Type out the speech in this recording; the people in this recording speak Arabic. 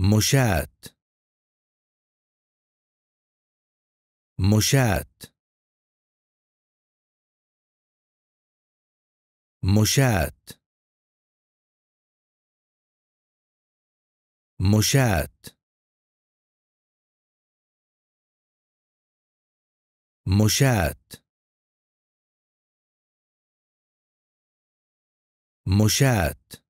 مشاة مشاة مشاة مشاة مشاة مشاة